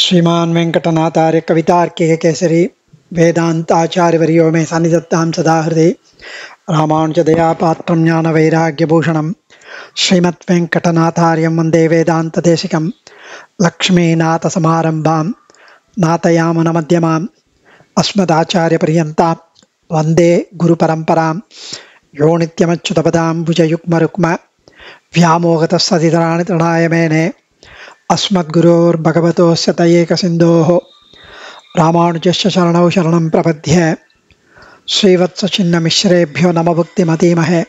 श्रीमान वेंकटनाथार्य कवितार्किक केसरी वेदान्ताचार्यवर्यो मे सन्निधत्तां सदा हृदि रामानुजदयापात्रं ज्ञानवैराग्यभूषणं श्रीमद्वेङ्कटनाथार्यं वन्दे वेदान्तदेशिकं लक्ष्मीनाथसमारम्भां नाथयामनमध्यमाम् अस्मदाचार्यपर्यन्तां वन्दे गुरुपरम्परां यो नित्यमच्युतपदां भुजयुग्मरुक्म व्यामोहतः सतितराणि तृणायमेने அஸ்மத்குரோர் பகவதோஸ்ய தயேகசிந்தோः ராமானுஜஸ் சரணௌ சரணம் பிரபத்திய நமபுக்தி மதீமஹே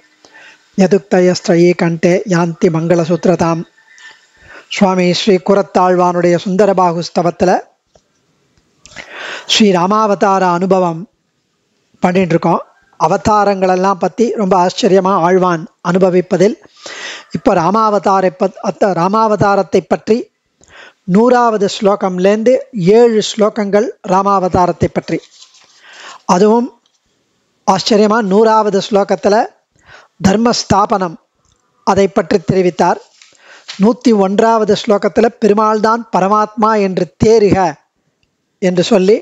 யதுக்தயஸ்திரயீ கண்டே யாந்தி மங்களசூத்ரதாம் சுவாமி ஸ்ரீ குரத்தாழ்வானுடைய சுந்தரபாகு ஸ்தவத்தில் ஸ்ரீ ராமாவதார அனுபவம் பண்ணிட்டுருக்கோம் அவதாரங்களெல்லாம் பற்றி ரொம்ப ஆச்சரியமாக ஆழ்வான் அனுபவிப்பதில் இப்போ ராமாவதாரை பத் அத்த ராமாவதாரத்தை பற்றி நூறாவது ஸ்லோகம்லேருந்து ஏழு ஸ்லோகங்கள் ராமாவதாரத்தை பற்றி அதுவும் ஆச்சரியமாக நூறாவது ஸ்லோகத்தில் தர்மஸ்தாபனம் அதை பற்றி தெரிவித்தார் நூற்றி ஒன்றாவது ஸ்லோகத்தில் பெருமாள் தான் பரமாத்மா என்று தேறுக என்று சொல்லி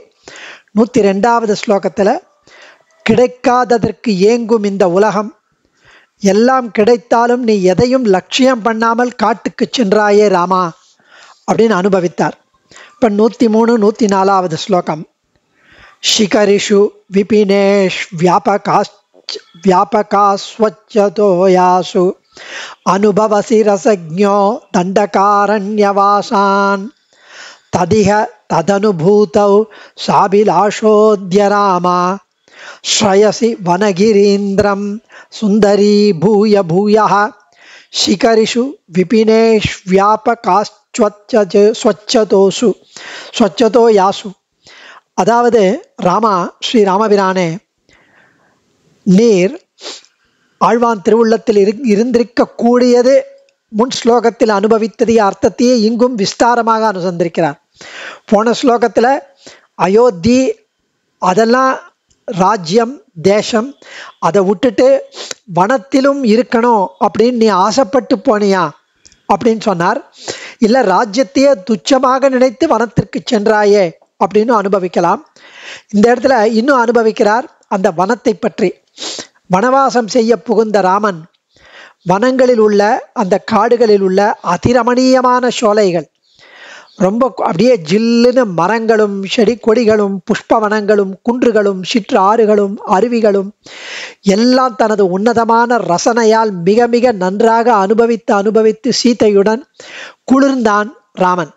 நூற்றி ரெண்டாவது ஸ்லோகத்தில் கிடைக்காததற்கு ஏங்கும் இந்த உலகம் எல்லாம் கிடைத்தாலும் நீ எதையும் லட்சியம் பண்ணாமல் காட்டுக்கு சென்றாயே ராமா அப்படின்னு அனுபவித்தார் இப்போ நூற்றி மூணு நூற்றி நாலாவது ஸ்லோகம் ஷிகரிஷு விபினேஷ் व्यापकाश्च வியாபகாஸ்வச்சதோயாசு यासु தண்டகாரண்யவாசான் रसज्ञो दण्डकारण्यवासान् சாபிலாஷோத்யராமா ஸ்ரயசி வனகிரீந்திரம் சுந்தரி பூய பூய சிகரிஷு விபினேஷ்வியாபகாஸ்வச்ச ஸ்வச்சதோசு ஸ்வச்சதோ யாசு அதாவது ராமா ஸ்ரீராமபிரானே நீர் ஆழ்வான் திருவுள்ளத்தில் இரு இருந்திருக்கக்கூடியது முன் ஸ்லோகத்தில் அனுபவித்ததைய அர்த்தத்தையே இங்கும் விஸ்தாரமாக அனுசந்திருக்கிறார் போன ஸ்லோகத்தில் அயோத்தி அதெல்லாம் ராஜ்யம் தேசம் அதை விட்டுட்டு வனத்திலும் இருக்கணும் அப்படின்னு நீ ஆசைப்பட்டு போனியா அப்படின்னு சொன்னார் இல்லை ராஜ்யத்தையே துச்சமாக நினைத்து வனத்திற்கு சென்றாயே அப்படின்னு அனுபவிக்கலாம் இந்த இடத்துல இன்னும் அனுபவிக்கிறார் அந்த வனத்தை பற்றி வனவாசம் செய்ய புகுந்த ராமன் வனங்களில் உள்ள அந்த காடுகளில் உள்ள அதிரமணீயமான சோலைகள் ரொம்ப அப்படியே ஜில்லுன்னு மரங்களும் செடி கொடிகளும் புஷ்பவனங்களும் குன்றுகளும் சிற்று ஆறுகளும் அருவிகளும் எல்லாம் தனது உன்னதமான ரசனையால் மிக மிக நன்றாக அனுபவித்து அனுபவித்து சீதையுடன் குளிர்ந்தான் ராமன்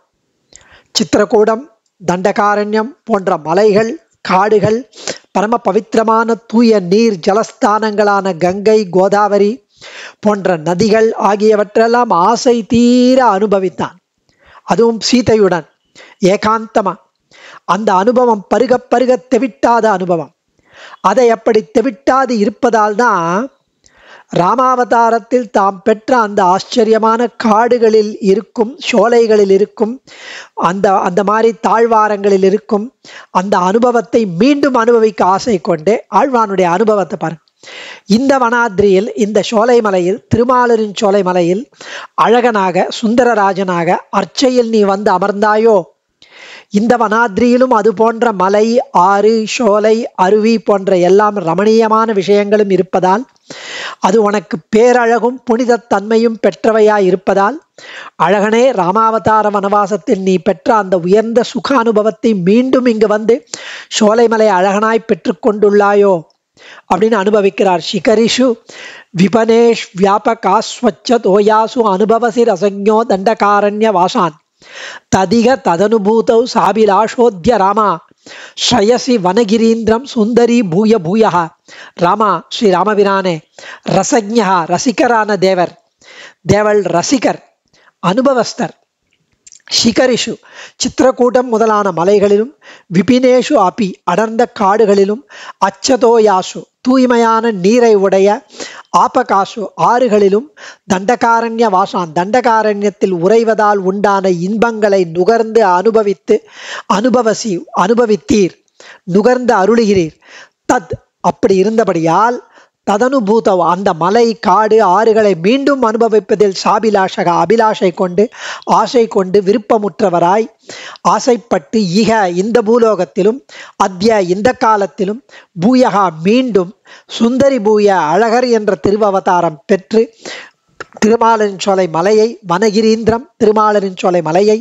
சித்திரக்கூடம் தண்டகாரண்யம் போன்ற மலைகள் காடுகள் பரம பவித்திரமான தூய நீர் ஜலஸ்தானங்களான கங்கை கோதாவரி போன்ற நதிகள் ஆகியவற்றெல்லாம் ஆசை தீர அனுபவித்தான் அதுவும் சீதையுடன் ஏகாந்தமா அந்த அனுபவம் பருக பருக தெவிட்டாத அனுபவம் அதை அப்படி தெவிட்டாது இருப்பதால் தான் ராமாவதாரத்தில் தாம் பெற்ற அந்த ஆச்சரியமான காடுகளில் இருக்கும் சோலைகளில் இருக்கும் அந்த அந்த மாதிரி தாழ்வாரங்களில் இருக்கும் அந்த அனுபவத்தை மீண்டும் அனுபவிக்க ஆசை கொண்டு ஆழ்வானுடைய அனுபவத்தை பாருங்க இந்த வனாத்ரியில் இந்த சோலைமலையில் திருமாலரின் சோலைமலையில் அழகனாக சுந்தரராஜனாக அர்ச்சையில் நீ வந்து அமர்ந்தாயோ இந்த வனாத்ரியிலும் அது போன்ற மலை ஆறு சோலை அருவி போன்ற எல்லாம் ரமணீயமான விஷயங்களும் இருப்பதால் அது உனக்கு பேரழகும் தன்மையும் பெற்றவையாய் இருப்பதால் அழகனே ராமாவதார வனவாசத்தில் நீ பெற்ற அந்த உயர்ந்த சுகானுபவத்தை மீண்டும் இங்கு வந்து சோலைமலை அழகனாய் பெற்றுக்கொண்டுள்ளாயோ அப்படின்னு அனுபவிக்கிறார் ஷிகரிஷு விபனேஷ் வியாபகா ஸ்வச்ச தோயாசு அனுபவசி ரசஞோ தண்டகாரண்ய வாசான் ததிக ததனுபூதௌ சாபிலாஷோத்ய ராமா ஸ்ரயசி வனகிரீந்திரம் சுந்தரி பூய பூயா ராமா ஸ்ரீ ராமபிரானே ரசஜா ரசிகரான தேவர் தேவள் ரசிகர் அனுபவஸ்தர் ஷிகரிஷு சித்திரக்கூட்டம் முதலான மலைகளிலும் விபினேஷு அபி அடர்ந்த காடுகளிலும் அச்சதோயாசு தூய்மையான நீரை உடைய ஆபகாசு ஆறுகளிலும் தண்டகாரண்ய வாசான் தண்டகாரண்யத்தில் உறைவதால் உண்டான இன்பங்களை நுகர்ந்து அனுபவித்து அனுபவசி அனுபவித்தீர் நுகர்ந்து அருளுகிறீர் தத் அப்படி இருந்தபடியால் ததனுபூதவ அந்த மலை காடு ஆறுகளை மீண்டும் அனுபவிப்பதில் சாபிலாஷக அபிலாஷை கொண்டு ஆசை கொண்டு விருப்பமுற்றவராய் ஆசைப்பட்டு இக இந்த பூலோகத்திலும் அத்ய இந்த காலத்திலும் பூயகா மீண்டும் சுந்தரி பூய அழகர் என்ற திருவவதாரம் பெற்று திருமாலரின்சோலை மலையை வனகிரீந்திரம் திருமாலரின்சோலை மலையை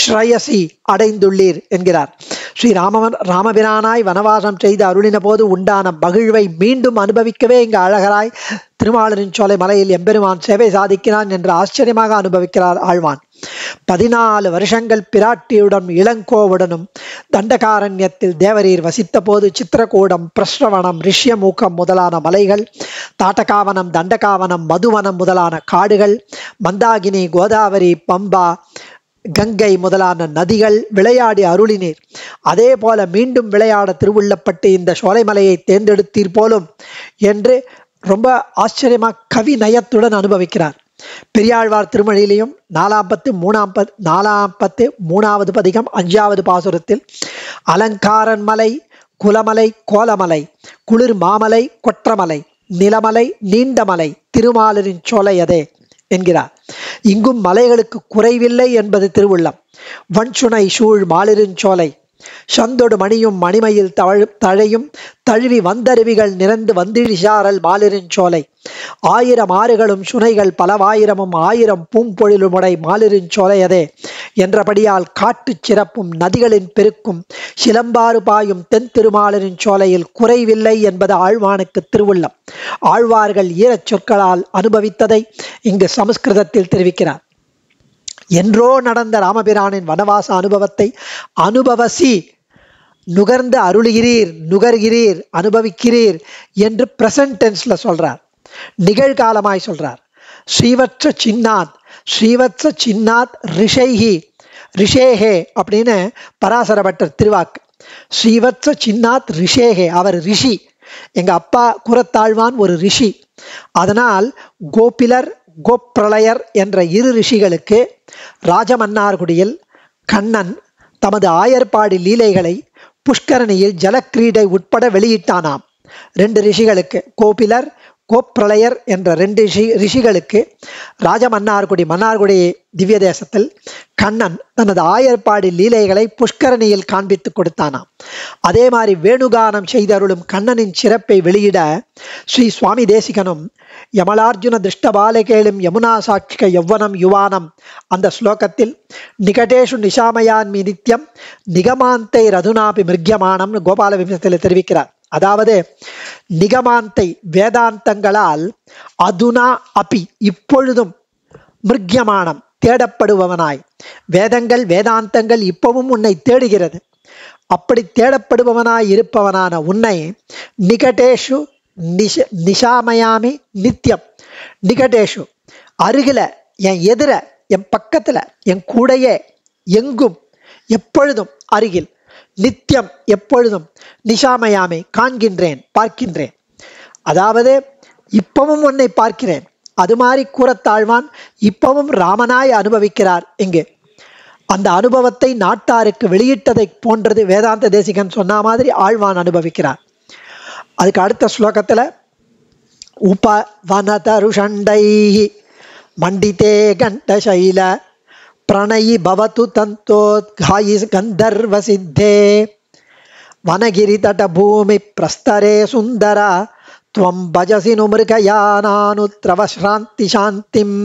ஸ்ரேயசி அடைந்துள்ளீர் என்கிறார் ஸ்ரீராமவன் ராமபிரானாய் வனவாசம் செய்து அருளின போது உண்டான மகிழ்வை மீண்டும் அனுபவிக்கவே இங்கு அழகராய் திருமாலரின் சோலை மலையில் எம்பெருமான் சேவை சாதிக்கிறான் என்று ஆச்சரியமாக அனுபவிக்கிறார் ஆழ்வான் பதினாலு வருஷங்கள் பிராட்டியுடன் இளங்கோவுடனும் தண்டகாரண்யத்தில் தேவரீர் வசித்த போது சித்திரகூடம் பிரஷ்ரவனம் ரிஷ்யமூக்கம் முதலான மலைகள் தாட்டகாவனம் தண்டகாவனம் மதுவனம் முதலான காடுகள் மந்தாகினி கோதாவரி பம்பா கங்கை முதலான நதிகள் விளையாடி அருளினீர் அதே போல மீண்டும் விளையாட திருவுள்ளப்பட்டு இந்த சோலைமலையை தேர்ந்தெடுத்தீர் போலும் என்று ரொம்ப ஆச்சரியமாக கவி நயத்துடன் அனுபவிக்கிறார் பெரியாழ்வார் திருமணியிலையும் நாலாம் பத்து மூணாம் பத் நாலாம் பத்து மூணாவது பதிகம் அஞ்சாவது பாசுரத்தில் அலங்காரன் மலை குலமலை கோலமலை குளிர் மாமலை கொற்றமலை நிலமலை நீண்டமலை திருமாலரின் சோலையதே என்கிறார் இங்கும் மலைகளுக்கு குறைவில்லை என்பது திருவுள்ளம் வன்சுனை சூழ் மாலிரின் சோலை சந்தொடு மணியும் மணிமையில் தவழ் தழையும் தழுவி வந்தருவிகள் நிறந்து வந்திழிசாரல் மாலிரின் சோலை ஆயிரம் ஆறுகளும் சுனைகள் பலவாயிரமும் ஆயிரம் பூம்பொழிலுமுடை மாலிரின் சோலையதே என்றபடியால் காட்டுச் சிறப்பும் நதிகளின் பெருக்கும் சிலம்பாறு பாயும் தென் திருமாலரின் சோலையில் குறைவில்லை என்பது ஆழ்வானுக்கு திருவுள்ளம் ஆழ்வார்கள் ஈரச் சொற்களால் அனுபவித்ததை இங்கு சமஸ்கிருதத்தில் தெரிவிக்கிறார் என்றோ நடந்த ராமபிரானின் வனவாச அனுபவத்தை அனுபவசி நுகர்ந்து அருளுகிறீர் நுகர்கிறீர் அனுபவிக்கிறீர் என்று பிரசன்ட் டென்ஸில் சொல்கிறார் நிகழ்காலமாய் சொல்கிறார் ஸ்ரீவத்ஸ சின்னாத் ஸ்ரீவத்ஸ சின்னாத் ரிஷைஹி ரிஷேஹே அப்படின்னு பராசரபட்டர் திருவாக்கு ஸ்ரீவத்ஸ சின்னாத் ரிஷேஹே அவர் ரிஷி எங்கள் அப்பா குரத்தாழ்வான் ஒரு ரிஷி அதனால் கோபிலர் கோப்பிரளயர் என்ற இரு ரிஷிகளுக்கு ராஜமன்னார்குடியில் கண்ணன் தமது ஆயர்பாடி லீலைகளை புஷ்கரணியில் ஜலக்கிரீடை உட்பட வெளியிட்டானாம் ரெண்டு ரிஷிகளுக்கு கோபிலர் கோப்ரளையர் என்ற ரெண்டு ரிஷி ரிஷிகளுக்கு ராஜமன்னார்குடி மன்னார்குடி திவ்ய தேசத்தில் கண்ணன் தனது ஆயர்பாடி லீலைகளை புஷ்கரணியில் காண்பித்து கொடுத்தானாம் அதே மாதிரி வேணுகானம் செய்தருளும் கண்ணனின் சிறப்பை வெளியிட ஸ்ரீ சுவாமி தேசிகனும் யமலார்ஜுன திருஷ்ட யமுனா சாட்சிக யௌவனம் யுவானம் அந்த ஸ்லோகத்தில் நிகடேஷு நிஷாமயான்மி நித்யம் நிகமாந்தை ரதுனாபி மிருக்யமானம்னு கோபால விமசத்தில் தெரிவிக்கிறார் அதாவது நிகமாந்தை வேதாந்தங்களால் அதுனா அப்பி இப்பொழுதும் மிருக்யமானம் தேடப்படுபவனாய் வேதங்கள் வேதாந்தங்கள் இப்பவும் உன்னை தேடுகிறது அப்படி தேடப்படுபவனாய் இருப்பவனான உன்னை நிகடேஷு நிஷ நிஷாமயாமி நித்தியம் நிகடேஷு அருகில் என் எதிர என் பக்கத்தில் என் கூடையே எங்கும் எப்பொழுதும் அருகில் நித்தியம் எப்பொழுதும் நிஷாமயாமை காண்கின்றேன் பார்க்கின்றேன் அதாவது இப்பவும் உன்னை பார்க்கிறேன் அது மாதிரி கூறத்தாழ்வான் இப்பவும் ராமனாய் அனுபவிக்கிறார் இங்கு அந்த அனுபவத்தை நாட்டாருக்கு வெளியிட்டதை போன்றது வேதாந்த தேசிகன் சொன்ன மாதிரி ஆழ்வான் அனுபவிக்கிறார் அதுக்கு அடுத்த ஸ்லோகத்தில் உப வனதருஷண்டை மண்டிதே சைல பிரணயி பவத்து தந்தோத்காயி வனகிரி தட பிரஸ்தரே சுந்தர துவம் பஜசி நு மிருகயானானுத்ரவசிராந்தி சாந்திம்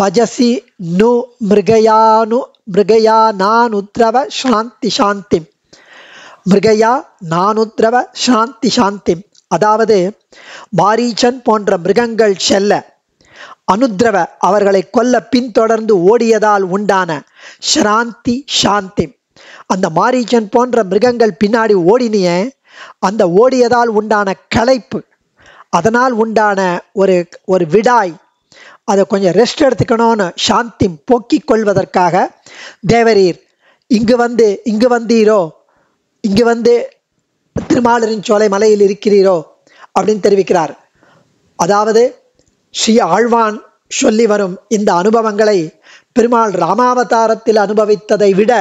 பஜசி நு மிருகயானு மிருகயானானுத்ரவ சாந்தி மிருகயா நானுத்ரவ சாந்தி அதாவது மாரீச்சன் போன்ற மிருகங்கள் செல்ல அனுத்ரவ அவர்களை கொல்ல பின்தொடர்ந்து ஓடியதால் உண்டான ஷராந்தி சாந்தி அந்த மாரீச்சன் போன்ற மிருகங்கள் பின்னாடி ஓடினிய அந்த ஓடியதால் உண்டான களைப்பு அதனால் உண்டான ஒரு ஒரு விடாய் அதை கொஞ்சம் ரெஸ்ட் எடுத்துக்கணும்னு சாந்தி போக்கிக் கொள்வதற்காக தேவரீர் இங்கு வந்து இங்கு வந்தீரோ இங்கு வந்து திருமாலரின் சோலை மலையில் இருக்கிறீரோ அப்படின்னு தெரிவிக்கிறார் அதாவது ஸ்ரீ ஆழ்வான் சொல்லி வரும் இந்த அனுபவங்களை பெருமாள் ராமாவதாரத்தில் அனுபவித்ததை விட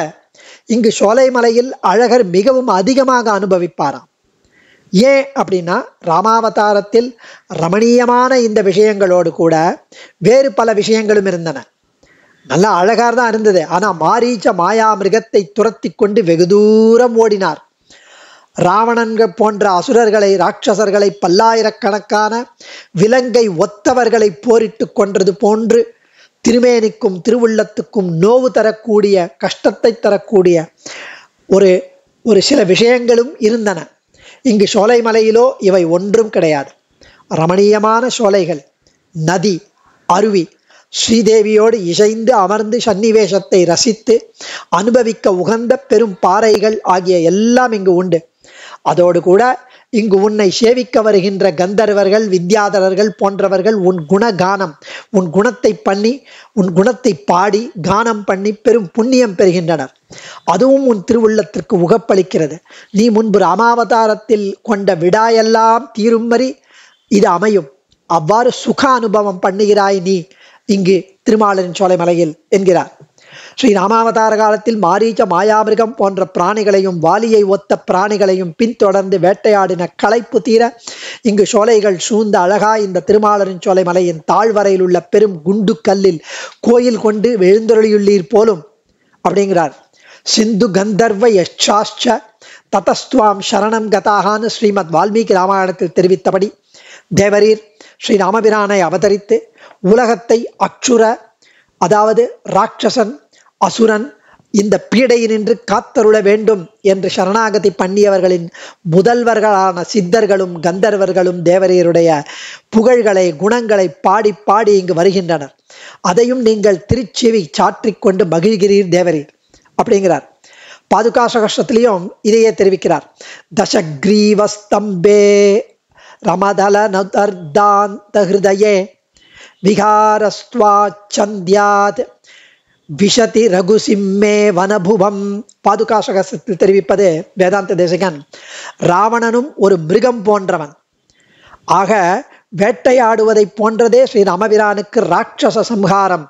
இங்கு சோலைமலையில் அழகர் மிகவும் அதிகமாக அனுபவிப்பாராம் ஏன் அப்படின்னா ராமாவதாரத்தில் ரமணீயமான இந்த விஷயங்களோடு கூட வேறு பல விஷயங்களும் இருந்தன நல்லா அழகாக தான் இருந்தது ஆனால் மாரீச்ச மாயா மிருகத்தை துரத்தி கொண்டு வெகு தூரம் ஓடினார் ராவணன்க போன்ற அசுரர்களை ராட்சசர்களை பல்லாயிரக்கணக்கான விலங்கை ஒத்தவர்களை போரிட்டு கொன்றது போன்று திருமேனிக்கும் திருவுள்ளத்துக்கும் நோவு தரக்கூடிய கஷ்டத்தை தரக்கூடிய ஒரு ஒரு சில விஷயங்களும் இருந்தன இங்கு சோலைமலையிலோ இவை ஒன்றும் கிடையாது ரமணீயமான சோலைகள் நதி அருவி ஸ்ரீதேவியோடு இசைந்து அமர்ந்து சன்னிவேஷத்தை ரசித்து அனுபவிக்க உகந்த பெரும் பாறைகள் ஆகிய எல்லாம் இங்கு உண்டு அதோடு கூட இங்கு உன்னை சேவிக்க வருகின்ற கந்தர்வர்கள் வித்யாதரர்கள் போன்றவர்கள் உன் குணகானம் உன் குணத்தை பண்ணி உன் குணத்தை பாடி கானம் பண்ணி பெரும் புண்ணியம் பெறுகின்றனர் அதுவும் உன் திருவுள்ளத்திற்கு உகப்பளிக்கிறது நீ முன்பு ராமாவதாரத்தில் கொண்ட விடாயெல்லாம் தீரும்படி இது அமையும் அவ்வாறு சுக அனுபவம் பண்ணுகிறாய் நீ இங்கு திருமாலின் சோலைமலையில் என்கிறார் ஸ்ரீ ராமாவதார காலத்தில் மாரீச்ச மாயாமிருகம் போன்ற பிராணிகளையும் வாலியை ஒத்த பிராணிகளையும் பின்தொடர்ந்து வேட்டையாடின களைப்பு தீர இங்கு சோலைகள் சூழ்ந்த அழகா இந்த திருமாலரின் சோலை மலையின் தாழ்வரையில் உள்ள பெரும் குண்டு கல்லில் கோயில் கொண்டு எழுந்தொழியுள்ளீர் போலும் அப்படிங்கிறார் சிந்து கந்தர்வ யஷாஷ்ச ததஸ்துவாம் சரணம் கதாகான்னு ஸ்ரீமத் வால்மீகி ராமாயணத்தில் தெரிவித்தபடி தேவரீர் ஸ்ரீ ராமபிரானை அவதரித்து உலகத்தை அச்சுர அதாவது ராட்சசன் அசுரன் இந்த பீடையினின்று காத்தருள வேண்டும் என்று சரணாகதி பண்ணியவர்களின் முதல்வர்களான சித்தர்களும் கந்தர்வர்களும் தேவரையருடைய புகழ்களை குணங்களை பாடி பாடி இங்கு வருகின்றனர் அதையும் நீங்கள் திருச்செவி சாற்றிக்கொண்டு மகிழ்கிறீர் தேவரி அப்படிங்கிறார் பாதுகா இதையே தெரிவிக்கிறார் தசக்ரீவஸ்தம்பே ரமதல நதர்தாந்த ஹிருதயே விகாரஸ்துவா சந்தியாத் விஷதி ரகு சிம்மே வனபுவம் சகசத்தில் தெரிவிப்பது வேதாந்த தேசகன் ராவணனும் ஒரு மிருகம் போன்றவன் ஆக வேட்டையாடுவதை போன்றதே ஸ்ரீ ராமபிரானுக்கு ராட்சச சம்ஹாரம்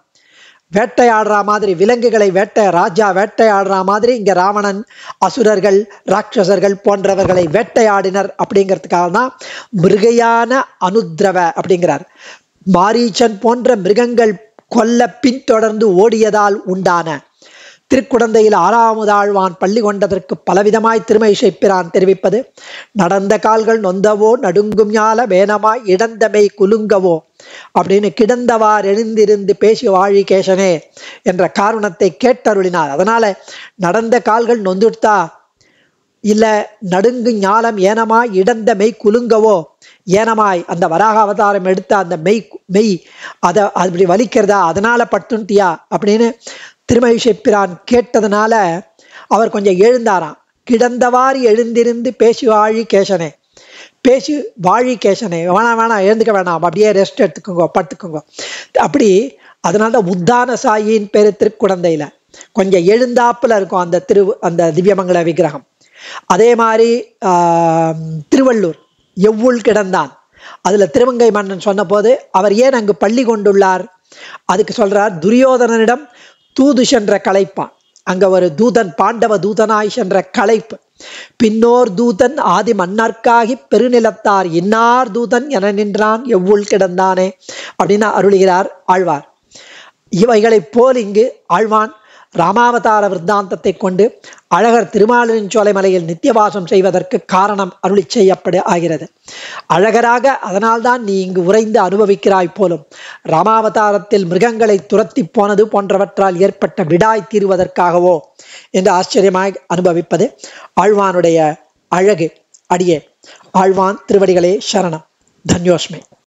வேட்டையாடுற மாதிரி விலங்குகளை வேட்டை ராஜா வேட்டையாடுற மாதிரி இங்கே ராவணன் அசுரர்கள் ராட்சசர்கள் போன்றவர்களை வேட்டையாடினர் அப்படிங்கிறதுக்காக தான் மிருகையான அனுத்ரவ அப்படிங்கிறார் மாரீச்சன் போன்ற மிருகங்கள் கொல்ல பின்தொடர்ந்து ஓடியதால் உண்டான திருக்குடந்தையில் ஆறாவது ஆழ்வான் பள்ளி கொண்டதற்கு பலவிதமாய் திருமை இசைப்பிரான் தெரிவிப்பது நடந்த கால்கள் நொந்தவோ நடுங்கும் ஞால வேனமாய் இடந்தமை குலுங்கவோ அப்படின்னு கிடந்தவார் எழுந்திருந்து பேசி வாழி கேசனே என்ற காரணத்தை கேட்டருளினார் அதனால நடந்த கால்கள் நொந்துட்டா இல்லை நடுங்கு ஞாலம் ஏனமாய் இடந்த மெய் குலுங்கவோ ஏனமாய் அந்த வராக அவதாரம் எடுத்த அந்த மெய் மெய் அதை அப்படி வலிக்கிறதா அதனால பட்டுன்ட்டியா அப்படின்னு திருமயிஷை பிரான் கேட்டதுனால அவர் கொஞ்சம் எழுந்தாராம் கிடந்தவாறு எழுந்திருந்து பேசி வாழி கேசனே பேசி வாழி கேசனே வேணாம் வேணாம் எழுந்துக்க வேணாம் அப்படியே ரெஸ்ட் எடுத்துக்கோங்க படுத்துக்கோங்க அப்படி அதனால தான் உத்தான சாயின் பேர் திருக்குழந்தையில் கொஞ்சம் எழுந்தாப்புல இருக்கும் அந்த திரு அந்த திவ்யமங்கள விக்கிரகம் அதே மாதிரி திருவள்ளூர் எவ்வுள் கிடந்தான் அதில் திருவங்கை மன்னன் சொன்னபோது அவர் ஏன் அங்கு பள்ளி கொண்டுள்ளார் அதுக்கு சொல்கிறார் துரியோதனனிடம் தூது சென்ற கலைப்பான் அங்கே ஒரு தூதன் பாண்டவ தூதனாய் சென்ற கலைப்பு பின்னோர் தூதன் ஆதி மன்னர்க்காகி பெருநிலத்தார் இன்னார் தூதன் என நின்றான் எவ்வுள் கிடந்தானே அப்படின்னு அருளுகிறார் ஆழ்வார் இவைகளைப் போல் இங்கு ஆழ்வான் ராமாவதார விற்த்தாந்தத்தை கொண்டு அழகர் திருமாலிருஞ்சோலை மலையில் நித்தியவாசம் செய்வதற்கு காரணம் அருளி செய்யப்பட ஆகிறது அழகராக அதனால்தான் நீ இங்கு உறைந்து அனுபவிக்கிறாய் போலும் ராமாவதாரத்தில் மிருகங்களை துரத்தி போனது போன்றவற்றால் ஏற்பட்ட விடாய் தீர்வதற்காகவோ என்று ஆச்சரியமாய் அனுபவிப்பது ஆழ்வானுடைய அழகு அடியே ஆழ்வான் திருவடிகளே சரணம் தன்யோஷ்மி